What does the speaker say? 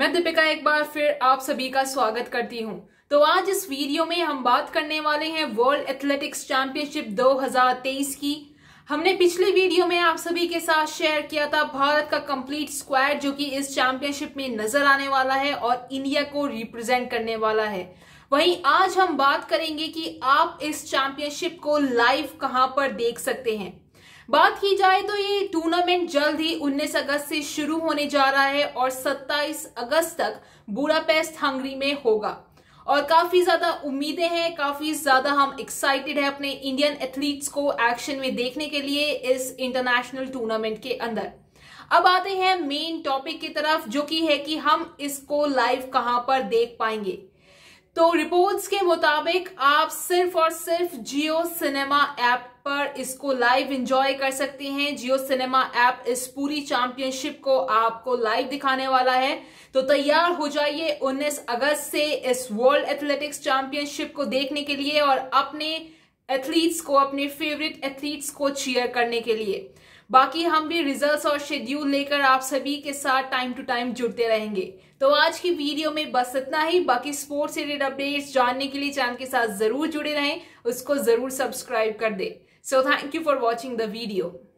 मैं दीपिका एक बार फिर आप सभी का स्वागत करती हूं तो आज इस वीडियो में हम बात करने वाले हैं वर्ल्ड एथलेटिक्स चैंपियनशिप 2023 की हमने पिछले वीडियो में आप सभी के साथ शेयर किया था भारत का कंप्लीट स्क्वाड जो कि इस चैंपियनशिप में नजर आने वाला है और इंडिया को रिप्रेजेंट करने वाला है वहीं आज हम बात करेंगे कि आप इस चैंपियनशिप को लाइव कहां पर देख सकते हैं बात की जाए तो ये टूर्नामेंट जल्द ही 19 अगस्त से शुरू होने जा रहा है और 27 अगस्त तक बुरापेस्ट हंगरी में होगा और काफी ज्यादा उम्मीदें हैं काफी ज्यादा हम एक्साइटेड हैं अपने इंडियन एथलीट्स को एक्शन में देखने के लिए इस इंटरनेशनल टूर्नामेंट के अंदर अब आते हैं मेन टॉपिक की तरफ जो कि है कि हम इसको लाइव कहां पर देख पाएंगे तो रिपोर्ट्स के मुताबिक आप सिर्फ और सिर्फ जियो सिनेमा ऐप पर इसको लाइव एंजॉय कर सकते हैं जियो सिनेमा ऐप इस पूरी चैंपियनशिप को आपको लाइव दिखाने वाला है तो तैयार हो जाइए 19 अगस्त से इस वर्ल्ड एथलेटिक्स चैंपियनशिप को देखने के लिए और अपने एथलीट्स को अपने फेवरेट एथलीट्स को चीयर करने के लिए बाकी हम भी रिजल्ट्स और शेड्यूल लेकर आप सभी के साथ टाइम टू टाइम जुड़ते रहेंगे तो आज की वीडियो में बस इतना ही बाकी स्पोर्ट्स रिलेटेड अपडेट्स जानने के लिए चैनल के साथ जरूर जुड़े रहें उसको जरूर सब्सक्राइब कर दे so thank you for watching the video